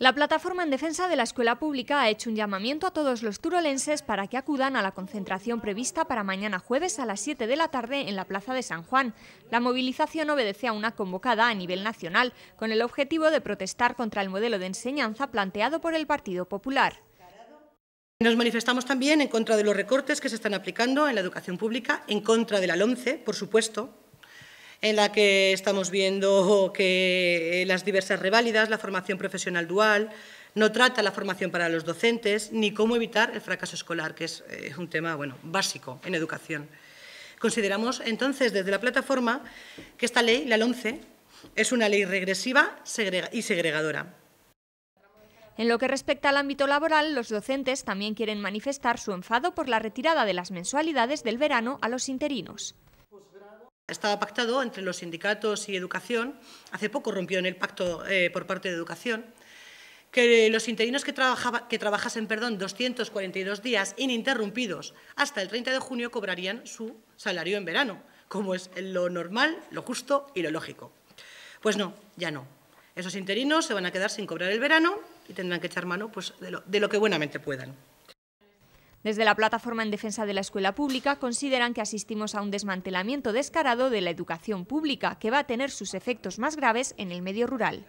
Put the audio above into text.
La plataforma en defensa de la escuela pública ha hecho un llamamiento a todos los turolenses para que acudan a la concentración prevista para mañana jueves a las 7 de la tarde en la Plaza de San Juan. La movilización obedece a una convocada a nivel nacional, con el objetivo de protestar contra el modelo de enseñanza planteado por el Partido Popular. Nos manifestamos también en contra de los recortes que se están aplicando en la educación pública, en contra de la LOMCE, por supuesto, en la que estamos viendo que eh, las diversas reválidas, la formación profesional dual, no trata la formación para los docentes ni cómo evitar el fracaso escolar, que es eh, un tema básico en educación. Consideramos entonces desde la plataforma que esta ley, la 11, es una ley regresiva y segregadora. En lo que respecta al ámbito laboral, los docentes también quieren manifestar su enfado por la retirada de las mensualidades del verano a los interinos estaba pactado entre los sindicatos y educación, hace poco rompió en el pacto eh, por parte de educación, que los interinos que, trabajaba, que trabajasen perdón, 242 días ininterrumpidos hasta el 30 de junio cobrarían su salario en verano, como es lo normal, lo justo y lo lógico. Pues no, ya no. Esos interinos se van a quedar sin cobrar el verano y tendrán que echar mano pues, de lo que buenamente puedan. Desde la plataforma en defensa de la escuela pública consideran que asistimos a un desmantelamiento descarado de la educación pública que va a tener sus efectos más graves en el medio rural.